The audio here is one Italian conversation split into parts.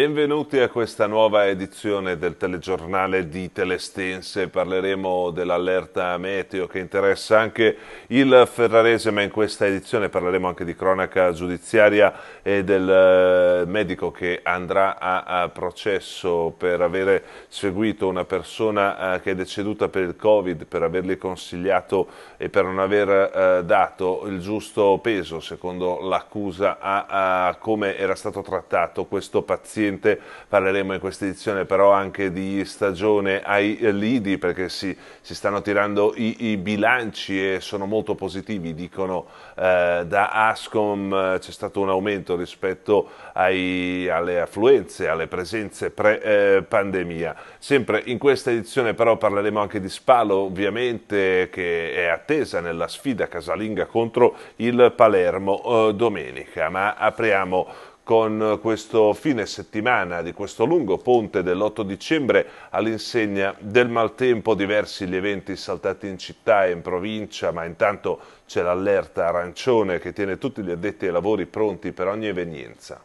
Benvenuti a questa nuova edizione del telegiornale di Telestense. Parleremo dell'allerta meteo che interessa anche il ferrarese, ma in questa edizione parleremo anche di cronaca giudiziaria e del eh, medico che andrà a, processo per avere seguito una persona eh, che è deceduta per il Covid, per averle consigliato e per non aver eh, dato il giusto peso, secondo l'accusa, a come era stato trattato questo paziente sicuramente parleremo in questa edizione però anche di stagione ai lidi perché si, si stanno tirando i, i, bilanci e sono molto positivi, dicono eh, da Ascom eh, c'è stato un aumento rispetto ai, alle affluenze, alle presenze pre-pandemia. Sempre in questa edizione però parleremo anche di Spalo ovviamente che è attesa nella sfida casalinga contro il Palermo eh, domenica, ma apriamo con questo fine settimana di questo lungo ponte dell'8 dicembre all'insegna del maltempo diversi gli eventi saltati in città e in provincia ma intanto c'è l'allerta arancione che tiene tutti gli addetti ai lavori pronti per ogni evenienza.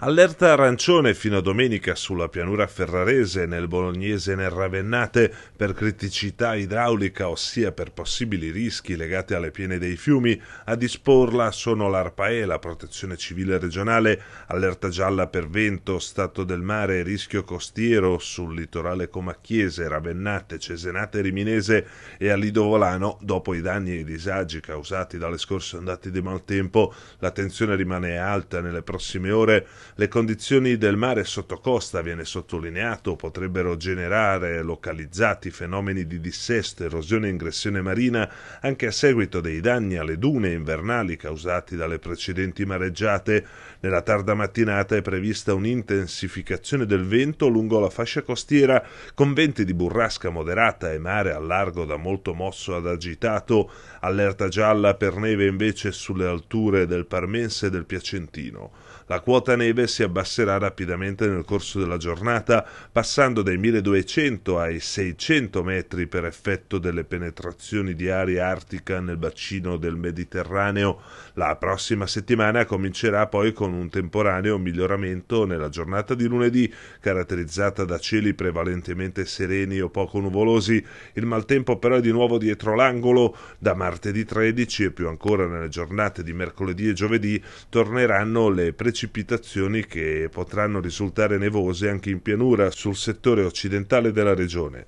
Allerta arancione fino a domenica sulla pianura ferrarese, nel bolognese e nel ravennate per criticità idraulica, ossia per possibili rischi legati alle piene dei fiumi. A disporla sono l'ARPAE, la Protezione Civile Regionale, allerta gialla per vento, stato del mare e rischio costiero sul litorale comacchiese, ravennate, cesenate e riminese e a Lidovolano, dopo i danni e i disagi causati dalle scorse ondate di maltempo, la tensione rimane alta nelle prossime ore le condizioni del mare sottocosta, viene sottolineato, potrebbero generare localizzati fenomeni di dissesto, erosione e ingressione marina anche a seguito dei danni alle dune invernali causati dalle precedenti mareggiate. Nella tarda mattinata è prevista un'intensificazione del vento lungo la fascia costiera con venti di burrasca moderata e mare a largo da molto mosso ad agitato, allerta gialla per neve invece sulle alture del Parmense e del Piacentino. La quota neve si abbasserà rapidamente nel corso della giornata, passando dai 1200 ai 600 metri per effetto delle penetrazioni di aria artica nel bacino del Mediterraneo. La prossima settimana comincerà poi con un temporaneo miglioramento nella giornata di lunedì, caratterizzata da cieli prevalentemente sereni o poco nuvolosi. Il maltempo però è di nuovo dietro l'angolo. Da martedì 13 e più ancora nelle giornate di mercoledì e giovedì torneranno le precipitazioni precipitazioni che potranno risultare nevose anche in pianura sul settore occidentale della regione,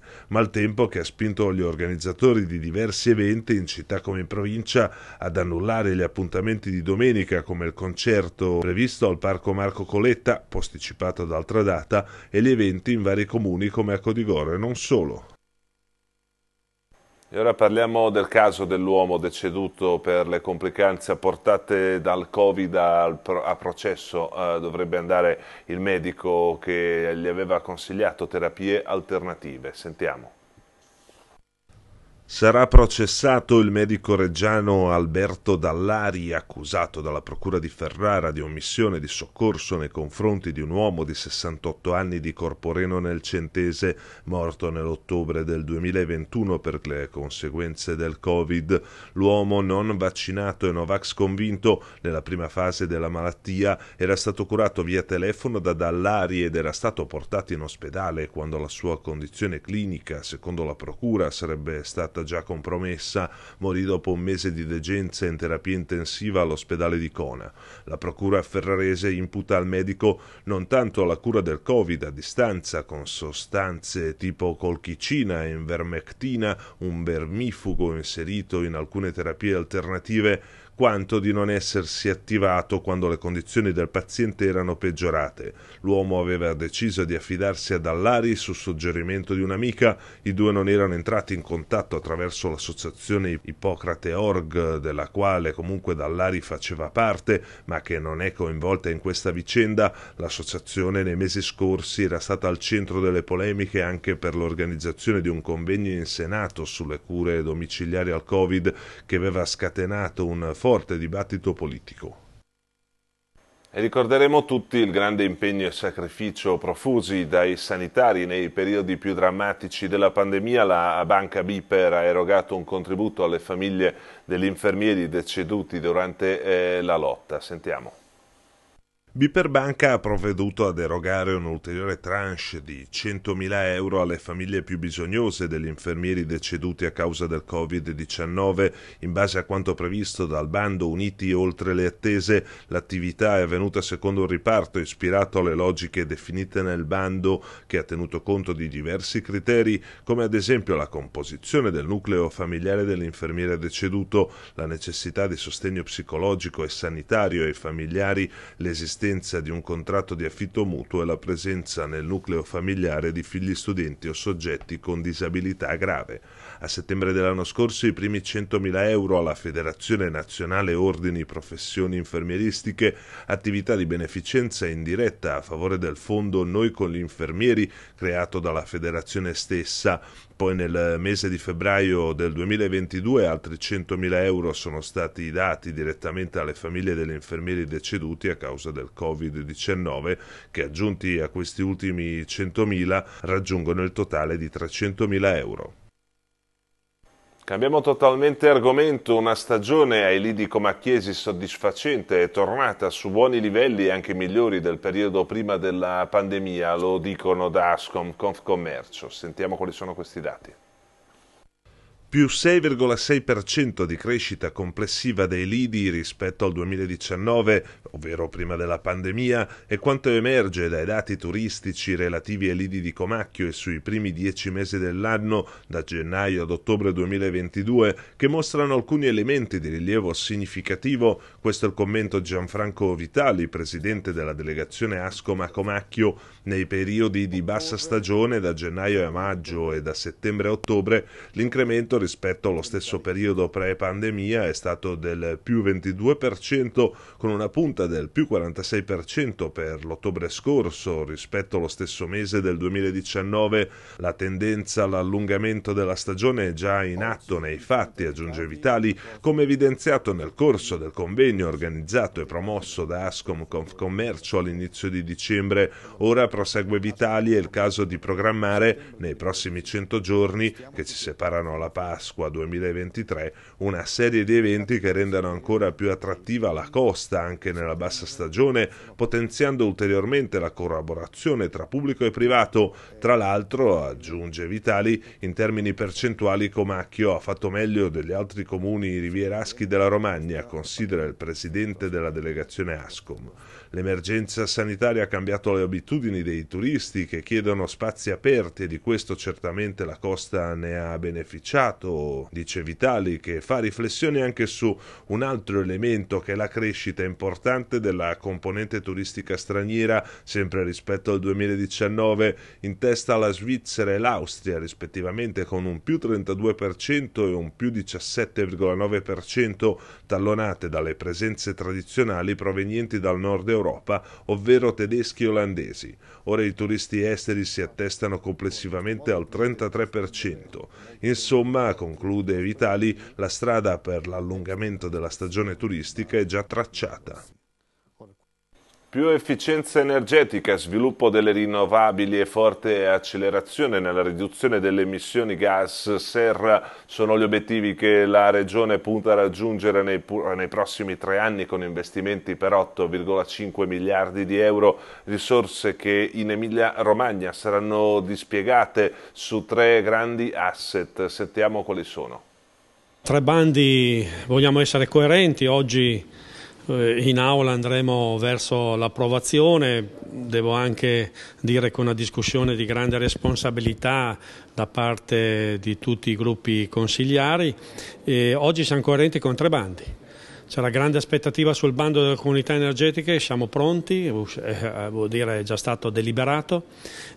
tempo che ha spinto gli organizzatori di diversi eventi in città come in provincia ad annullare gli appuntamenti di domenica come il concerto previsto al Parco Marco Coletta, posticipato ad altra data, e gli eventi in vari comuni come a Codigoro e non solo. E ora parliamo del caso dell'uomo deceduto per le complicanze portate dal Covid a processo. Uh, dovrebbe andare il medico che gli aveva consigliato terapie alternative. Sentiamo. Sarà processato il medico reggiano Alberto Dallari, accusato dalla Procura di Ferrara di omissione di soccorso nei confronti di un uomo di 68 anni di Corporeno nel Centese, morto nell'ottobre del 2021 per le conseguenze del Covid. L'uomo non vaccinato e Novax convinto nella prima fase della malattia era stato curato via telefono da Dallari ed era stato portato in ospedale quando la sua condizione clinica, secondo la Procura, sarebbe stata stata già compromessa, morì dopo un mese di degenza in terapia intensiva all'ospedale di Cona. La procura ferrarese imputa al medico non tanto la cura del Covid a distanza con sostanze tipo colchicina e invermectina, un vermifugo inserito in alcune terapie alternative, quanto di non essersi attivato quando le condizioni del paziente erano peggiorate. L'uomo aveva deciso di affidarsi ad Allari su suggerimento di un'amica, i due non erano entrati in contatto attraverso l'associazione Ippocrate Org, della quale comunque Dallari faceva parte, ma che non è coinvolta in questa vicenda. L'associazione nei mesi scorsi era stata al centro delle polemiche anche per l'organizzazione di un convegno in Senato sulle cure domiciliari al Covid che aveva scatenato un forte forte dibattito politico. E ricorderemo tutti il grande impegno e sacrificio profusi dai sanitari nei periodi più drammatici della pandemia. La Banca Biper ha erogato un contributo alle famiglie degli infermieri deceduti durante eh, la lotta. Sentiamo. Biperbanca ha provveduto ad erogare un'ulteriore tranche di 100.000 euro alle famiglie più bisognose degli infermieri deceduti a causa del Covid-19. In base a quanto previsto dal bando Uniti oltre le attese, l'attività è avvenuta secondo un riparto ispirato alle logiche definite nel bando che ha tenuto conto di diversi criteri, come ad esempio la composizione del nucleo familiare dell'infermiere deceduto, la necessità di sostegno psicologico e sanitario ai familiari, l'esistenza l'esistenza di un contratto di affitto mutuo e la presenza nel nucleo familiare di figli studenti o soggetti con disabilità grave a settembre dell'anno scorso i primi 100.000 euro alla Federazione Nazionale Ordini Professioni Infermieristiche, attività di beneficenza indiretta a favore del fondo Noi con gli infermieri creato dalla federazione stessa. Poi nel mese di febbraio del 2022 altri 100.000 euro sono stati dati direttamente alle famiglie degli infermieri deceduti a causa del Covid-19 che aggiunti a questi ultimi 100.000 raggiungono il totale di 300.000 euro. Cambiamo totalmente argomento, una stagione ai Lidi Comacchiesi soddisfacente, è tornata su buoni livelli e anche migliori del periodo prima della pandemia, lo dicono da Ascom Confcommercio. Sentiamo quali sono questi dati più 6,6% di crescita complessiva dei lidi rispetto al 2019, ovvero prima della pandemia, e quanto emerge dai dati turistici relativi ai lidi di Comacchio e sui primi dieci mesi dell'anno, da gennaio ad ottobre 2022, che mostrano alcuni elementi di rilievo significativo. Questo è il commento Gianfranco Vitali, presidente della delegazione Ascoma Comacchio, nei periodi di bassa stagione da gennaio a maggio e da settembre a ottobre, l'incremento rispetto allo stesso periodo pre-pandemia è stato del più 22% con una punta del più 46% per l'ottobre scorso rispetto allo stesso mese del 2019. La tendenza all'allungamento della stagione è già in atto nei fatti, aggiunge Vitali, come evidenziato nel corso del convegno organizzato e promosso da Ascom Confcommercio all'inizio di dicembre. Ora prosegue Vitali è il caso di programmare nei prossimi 100 giorni che ci separano la parte Pasqua 2023 una serie di eventi che rendano ancora più attrattiva la costa anche nella bassa stagione, potenziando ulteriormente la collaborazione tra pubblico e privato. Tra l'altro, aggiunge Vitali, in termini percentuali Comacchio ha fatto meglio degli altri comuni rivieraschi della Romagna, considera il presidente della delegazione Ascom. L'emergenza sanitaria ha cambiato le abitudini dei turisti che chiedono spazi aperti e di questo certamente la costa ne ha beneficiato, dice Vitali, che fa riflessioni anche su un altro elemento che è la crescita importante della componente turistica straniera, sempre rispetto al 2019, in testa la Svizzera e l'Austria rispettivamente con un più 32% e un più 17,9% tallonate dalle presenze tradizionali provenienti dal nord Europa Europa, ovvero tedeschi e olandesi. Ora i turisti esteri si attestano complessivamente al 33%. Insomma, conclude Vitali, la strada per l'allungamento della stagione turistica è già tracciata più efficienza energetica, sviluppo delle rinnovabili e forte accelerazione nella riduzione delle emissioni gas serra sono gli obiettivi che la Regione punta a raggiungere nei, nei prossimi tre anni con investimenti per 8,5 miliardi di euro, risorse che in Emilia-Romagna saranno dispiegate su tre grandi asset. Sentiamo quali sono. Tre bandi, vogliamo essere coerenti, oggi eh, in aula andremo verso l'approvazione, devo anche dire che è una discussione di grande responsabilità da parte di tutti i gruppi consigliari e oggi siamo coerenti con tre bandi. C'è la grande aspettativa sul bando delle comunità energetiche, siamo pronti, eh, vuol dire è già stato deliberato,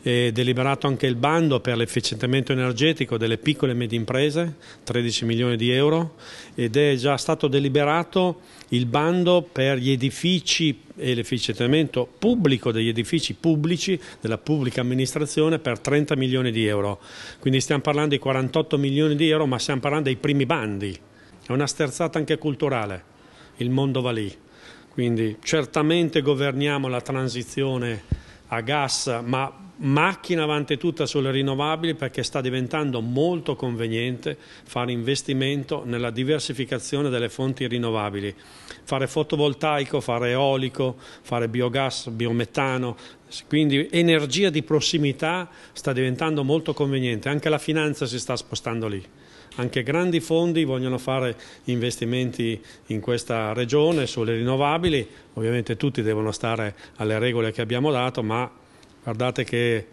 è deliberato anche il bando per l'efficientamento energetico delle piccole e medie imprese, 13 milioni di euro, ed è già stato deliberato il bando per gli edifici e l'efficientamento pubblico degli edifici pubblici della pubblica amministrazione per 30 milioni di euro. Quindi stiamo parlando di 48 milioni di euro, ma stiamo parlando dei primi bandi. È una sterzata anche culturale il mondo va lì. Quindi certamente governiamo la transizione a gas, ma macchina avanti tutta sulle rinnovabili perché sta diventando molto conveniente fare investimento nella diversificazione delle fonti rinnovabili. Fare fotovoltaico, fare eolico, fare biogas, biometano, quindi energia di prossimità sta diventando molto conveniente, anche la finanza si sta spostando lì anche grandi fondi vogliono fare investimenti in questa regione sulle rinnovabili, ovviamente tutti devono stare alle regole che abbiamo dato, ma guardate che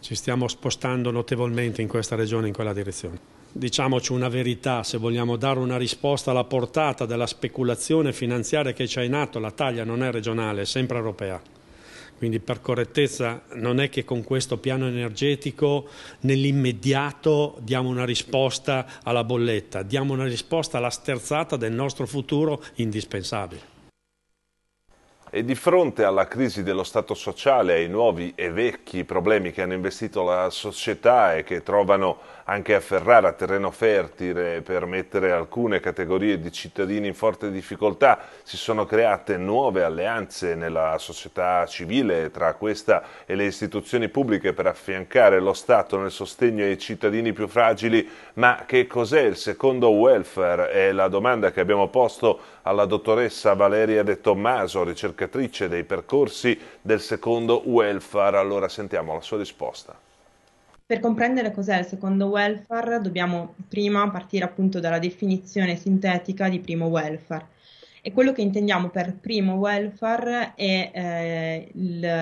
ci stiamo spostando notevolmente in questa regione in quella direzione. Diciamoci una verità, se vogliamo dare una risposta alla portata della speculazione finanziaria che c'è in atto, la taglia non è regionale, è sempre europea. Quindi per correttezza non è che con questo piano energetico nell'immediato diamo una risposta alla bolletta, diamo una risposta alla sterzata del nostro futuro indispensabile. E di fronte alla crisi dello Stato sociale, ai nuovi e vecchi problemi che hanno investito la società e che trovano anche a Ferrara terreno fertile per mettere alcune categorie di cittadini in forte difficoltà, si sono create nuove alleanze nella società civile tra questa e le istituzioni pubbliche per affiancare lo Stato nel sostegno ai cittadini più fragili, ma che cos'è il secondo welfare? È la domanda che abbiamo posto alla dottoressa Valeria De Tommaso, ricercatrice dei percorsi del secondo welfare. Allora sentiamo la sua risposta. Per comprendere cos'è il secondo welfare dobbiamo prima partire appunto dalla definizione sintetica di primo welfare. E quello che intendiamo per primo welfare è eh,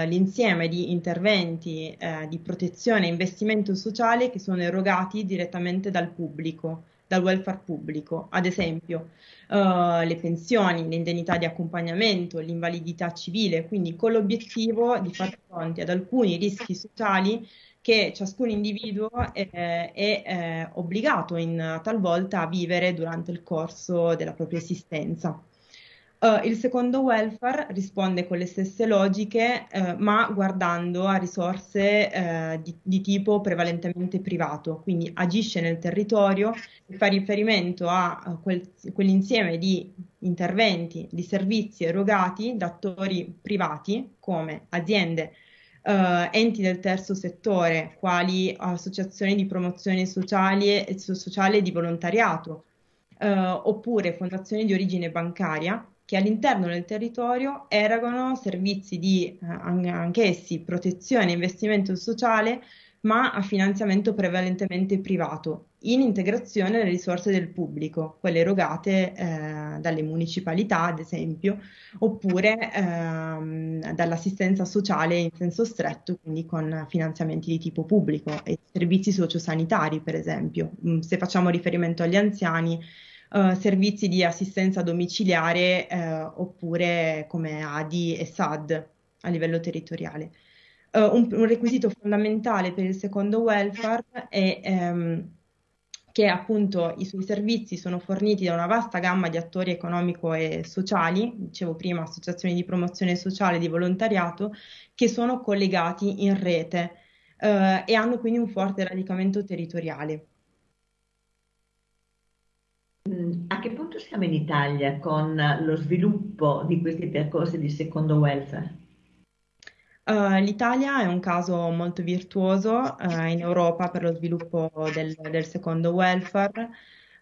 l'insieme di interventi eh, di protezione e investimento sociale che sono erogati direttamente dal pubblico, dal welfare pubblico, ad esempio uh, le pensioni, l'indennità di accompagnamento, l'invalidità civile, quindi con l'obiettivo di far fronte ad alcuni rischi sociali che ciascun individuo è, è, è eh, obbligato in talvolta a vivere durante il corso della propria esistenza. Uh, il secondo welfare risponde con le stesse logiche, uh, ma guardando a risorse uh, di, di, tipo prevalentemente privato, quindi agisce nel territorio e fa riferimento a quel, quell'insieme di interventi, di servizi erogati da attori privati come aziende, Uh, enti del terzo settore, quali associazioni di promozione sociale e sociale di volontariato, uh, oppure fondazioni di origine bancaria che all'interno del territorio erogano servizi di uh, anch'essi protezione e investimento sociale, ma a finanziamento prevalentemente privato, in integrazione alle risorse del pubblico, quelle erogate eh, dalle municipalità, ad esempio, oppure ehm, dall'assistenza sociale in senso stretto, quindi con finanziamenti di tipo pubblico e servizi sociosanitari, per esempio. Mm, se facciamo riferimento agli anziani, eh, servizi di assistenza domiciliare eh, oppure come ADI e SAD a livello territoriale. Eh, un, un, requisito fondamentale per il secondo welfare è ehm, che appunto i suoi servizi sono forniti da una vasta gamma di attori economico e sociali, dicevo prima associazioni di promozione sociale e di volontariato, che sono collegati in rete eh, e hanno quindi un forte radicamento territoriale. Mm, a che punto siamo in Italia con lo sviluppo di questi percorsi di secondo welfare? Eh, L'Italia è un caso molto virtuoso uh, in Europa per lo sviluppo del, del secondo welfare.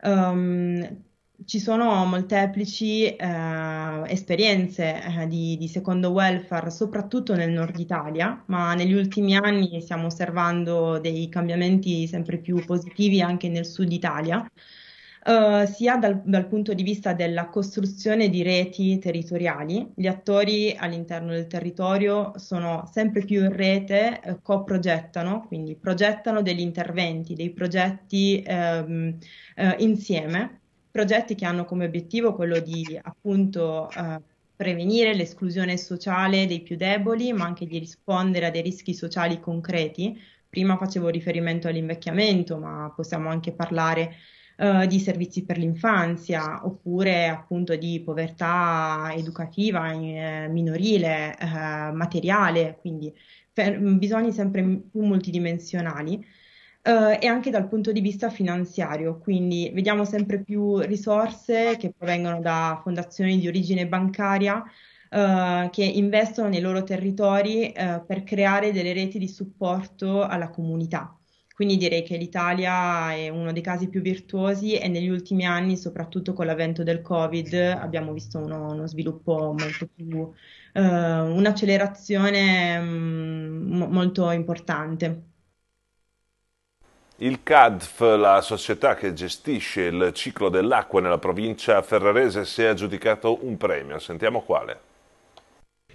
Um, ci sono molteplici uh, esperienze di, di, secondo welfare, soprattutto nel nord Italia, ma negli ultimi anni stiamo osservando dei cambiamenti sempre più positivi anche nel sud Italia. Eh, sia dal, dal, punto di vista della costruzione di reti territoriali, gli attori all'interno del territorio sono sempre più in rete, eh, coprogettano, quindi progettano degli interventi, dei progetti ehm, eh, insieme, progetti che hanno come obiettivo quello di appunto eh, prevenire l'esclusione sociale dei più deboli, ma anche di rispondere a dei rischi sociali concreti. Prima facevo riferimento all'invecchiamento, ma possiamo anche parlare eh, di servizi per l'infanzia oppure appunto di povertà educativa eh, minorile, eh, materiale, quindi per, mm, bisogni sempre più multidimensionali. Uh, e anche dal punto di vista finanziario, quindi vediamo sempre più risorse che provengono da fondazioni di origine bancaria uh, che investono nei loro territori uh, per creare delle reti di supporto alla comunità. Quindi direi che l'Italia è uno dei casi più virtuosi e negli ultimi anni, soprattutto con l'avvento del Covid, abbiamo visto uno, uno sviluppo molto più, eh, un'accelerazione mh, mm, molto importante. Il CADF, la società che gestisce il ciclo dell'acqua nella provincia ferrarese, si è aggiudicato un premio. Sentiamo quale.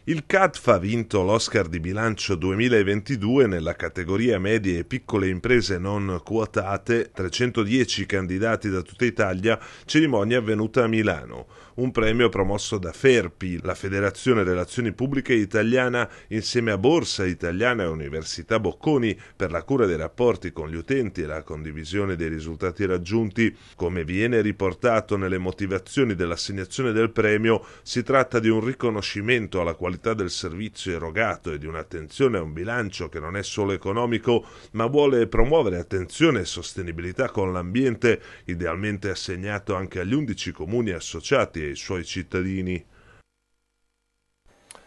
Il CADF ha vinto l'Oscar di bilancio 2022 nella categoria medie e piccole imprese non quotate, 310 candidati da tutta Italia, cerimonia avvenuta a Milano un premio promosso da FERPI, la Federazione Relazioni Pubbliche Italiana, insieme a Borsa Italiana e Università Bocconi per la cura dei rapporti con gli utenti e la condivisione dei risultati raggiunti. Come viene riportato nelle motivazioni dell'assegnazione del premio, si tratta di un riconoscimento alla qualità del servizio erogato e di un'attenzione a un bilancio che non è solo economico, ma vuole promuovere attenzione e sostenibilità con l'ambiente, idealmente assegnato anche agli 11 comuni associati e suoi cittadini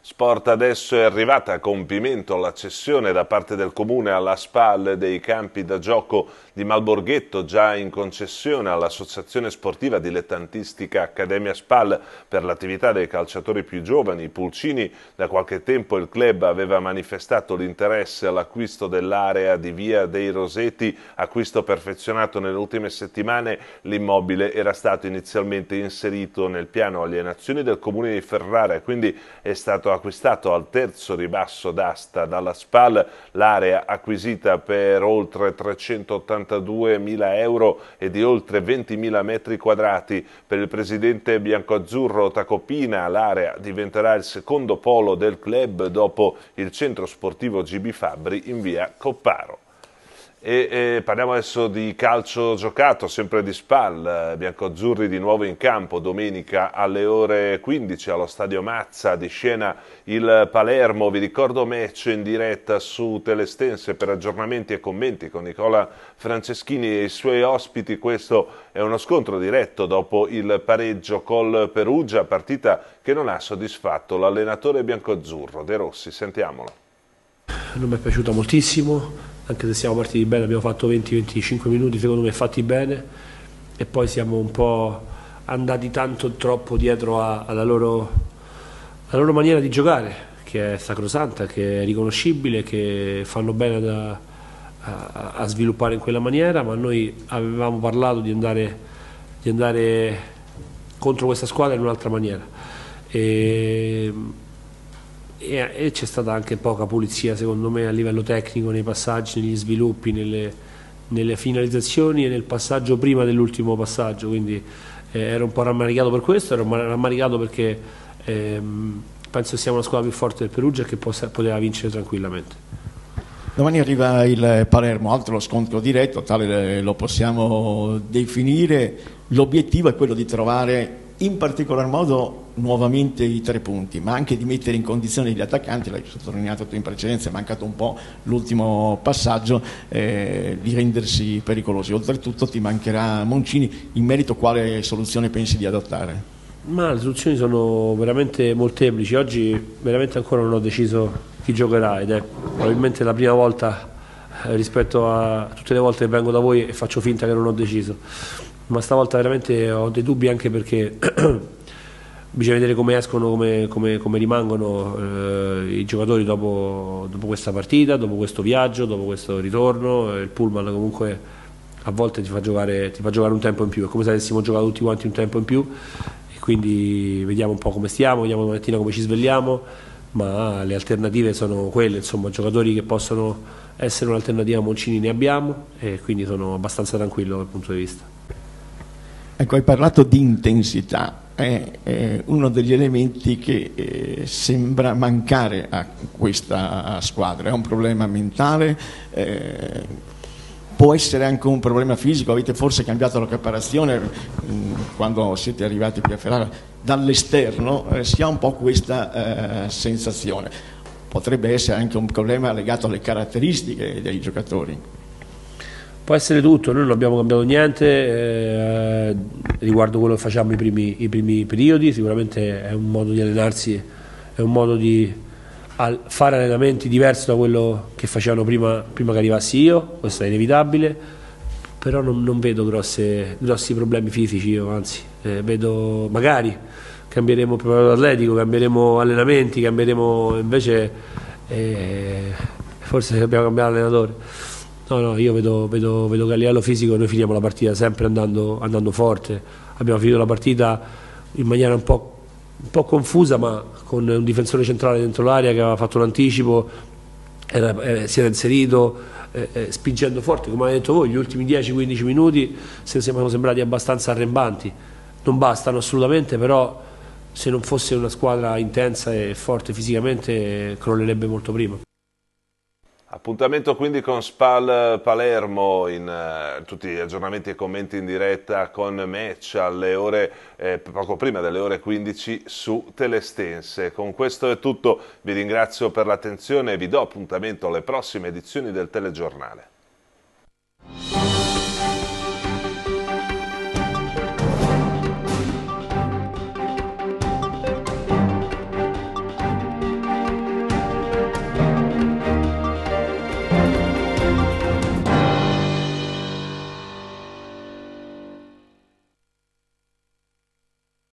Sport adesso è arrivata a compimento la cessione da parte del Comune alla SPAL dei campi da gioco di Malborghetto già in concessione all'Associazione Sportiva Dilettantistica Accademia SPAL per l'attività dei calciatori più giovani, i Pulcini. Da qualche tempo il club aveva manifestato l'interesse all'acquisto dell'area di Via dei Roseti, acquisto perfezionato nelle ultime settimane. L'immobile era stato inizialmente inserito nel piano alienazioni del Comune di Ferrara quindi è stato acquistato al terzo ribasso d'asta dalla SPAL l'area acquisita per oltre 382 mila euro e di oltre 20 mila metri quadrati. Per il presidente biancoazzurro Tacopina l'area diventerà il secondo polo del club dopo il centro sportivo GB Fabri in via Copparo. E, e, parliamo adesso di calcio giocato, sempre di Spal, biancoazzurri di nuovo in campo domenica alle ore 15 allo stadio Mazza di Scena il Palermo. Vi ricordo match in diretta su Telestense per aggiornamenti e commenti con Nicola Franceschini e i suoi ospiti. Questo è uno scontro diretto dopo il pareggio col Perugia, partita che non ha soddisfatto l'allenatore biancoazzurro De Rossi. Sentiamolo. Non mi è piaciuta moltissimo anche se siamo partiti bene, abbiamo fatto 20-25 minuti secondo me fatti bene e poi siamo un po' andati tanto troppo dietro a, alla, loro, alla, loro, maniera di giocare che è sacrosanta, che è riconoscibile, che fanno bene da, a, a, sviluppare in quella maniera, ma noi avevamo parlato di andare, di andare contro questa squadra in un'altra maniera. E, e, e c'è stata anche poca pulizia secondo me a livello tecnico nei passaggi, negli sviluppi, nelle, nelle finalizzazioni e nel passaggio prima dell'ultimo passaggio, quindi eh, ero un po' rammaricato per questo, ero rammaricato perché ehm, penso siamo la squadra più forte del Perugia che possa, poteva vincere tranquillamente. Domani arriva il Palermo, altro scontro diretto, tale eh, lo possiamo definire. L'obiettivo è quello di trovare in particolar modo nuovamente i tre punti, ma anche di mettere in condizione gli attaccanti, l'hai sottolineato tu in precedenza, è mancato un po' l'ultimo passaggio, eh, di rendersi pericolosi. Oltretutto ti mancherà Moncini, in merito quale soluzione pensi di adottare? Ma le soluzioni sono veramente molteplici, oggi veramente ancora non ho deciso chi giocherà ed è probabilmente la prima volta eh, rispetto a tutte le volte che vengo da voi e faccio finta che non ho deciso, ma stavolta veramente ho dei dubbi anche perché bisogna vedere come escono, come, come, come rimangono eh, i giocatori dopo, dopo, questa partita, dopo questo viaggio, dopo questo ritorno. Il pullman comunque a volte ti fa, giocare, ti fa giocare un tempo in più, è come se avessimo giocato tutti quanti un tempo in più. E quindi vediamo un po' come stiamo, vediamo domattina come ci svegliamo, ma le alternative sono quelle, insomma, giocatori che possono essere un'alternativa a Moncini ne abbiamo e quindi sono abbastanza tranquillo dal punto di vista. Ecco, hai parlato di intensità, è uno degli elementi che eh, sembra mancare a questa squadra, è un problema mentale, eh, può essere anche un problema fisico, avete forse cambiato la preparazione mm, quando siete arrivati qui a Ferrara, dall'esterno eh, si ha un po' questa sensazione, potrebbe essere anche un problema legato alle caratteristiche dei giocatori. Può essere tutto, noi non abbiamo cambiato niente eh, riguardo quello che facciamo i primi, i primi, periodi, sicuramente è un modo di allenarsi, è un modo di al, fare allenamenti diverso da quello che facevano prima, prima, che arrivassi io, questo è inevitabile, però non, non vedo grosse, grossi problemi fisici, io, anzi eh, vedo magari cambieremo il preparatore atletico, cambieremo allenamenti, cambieremo invece eh, forse abbiamo cambiato allenatore. No, no, io vedo, vedo, vedo, che a livello fisico noi finiamo la partita sempre andando, andando forte. Abbiamo finito la partita in maniera un po', un po', confusa, ma con un difensore centrale dentro l'area che aveva fatto un anticipo, era, era, eh, si era inserito, eh, eh spingendo forte, come avete detto voi, gli ultimi 10-15 minuti se siamo sembrati abbastanza arrembanti. Non bastano assolutamente, però se non fosse una squadra intensa e forte fisicamente crollerebbe molto prima. Appuntamento quindi con Spal Palermo, in uh, tutti gli aggiornamenti e commenti in diretta con Match alle ore, eh, poco prima delle ore 15 su Telestense. Con questo è tutto, vi ringrazio per l'attenzione e vi do appuntamento alle prossime edizioni del telegiornale.